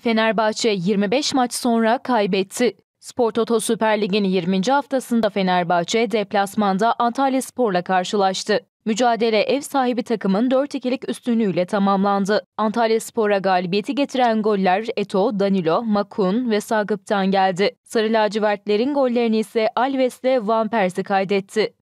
Fenerbahçe 25 maç sonra kaybetti. Spor Toto Süper Lig'in 20. haftasında Fenerbahçe deplasmanda Antalya Spor'la karşılaştı. Mücadele ev sahibi takımın 4-2'lik üstünlüğüyle tamamlandı. Antalya Spor'a galibiyeti getiren goller Eto, Danilo, Makun ve Sagıp'tan geldi. Sarı lacivertlerin gollerini ise Alves ve Van Persie kaydetti.